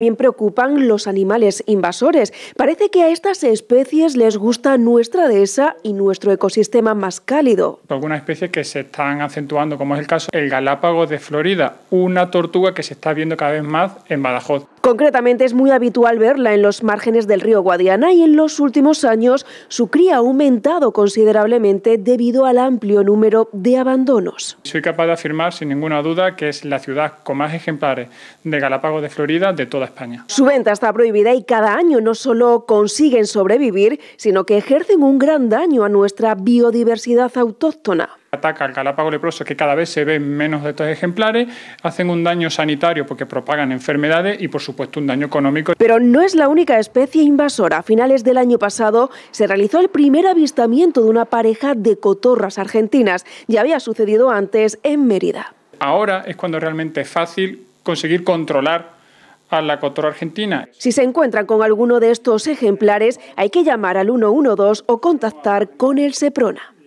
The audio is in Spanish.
También preocupan los animales invasores. Parece que a estas especies les gusta nuestra dehesa y nuestro ecosistema más cálido. Algunas especies que se están acentuando, como es el caso el galápago de Florida, una tortuga que se está viendo cada vez más en Badajoz. Concretamente es muy habitual verla en los márgenes del río Guadiana y en los últimos años su cría ha aumentado considerablemente debido al amplio número de abandonos. Soy capaz de afirmar sin ninguna duda que es la ciudad con más ejemplares de Galápagos de Florida de toda España. Su venta está prohibida y cada año no solo consiguen sobrevivir, sino que ejercen un gran daño a nuestra biodiversidad autóctona ataca al galápago leproso, que cada vez se ven menos de estos ejemplares, hacen un daño sanitario porque propagan enfermedades y, por supuesto, un daño económico. Pero no es la única especie invasora. A finales del año pasado se realizó el primer avistamiento de una pareja de cotorras argentinas. Ya había sucedido antes en Mérida. Ahora es cuando realmente es fácil conseguir controlar a la cotorra argentina. Si se encuentran con alguno de estos ejemplares, hay que llamar al 112 o contactar con el Seprona.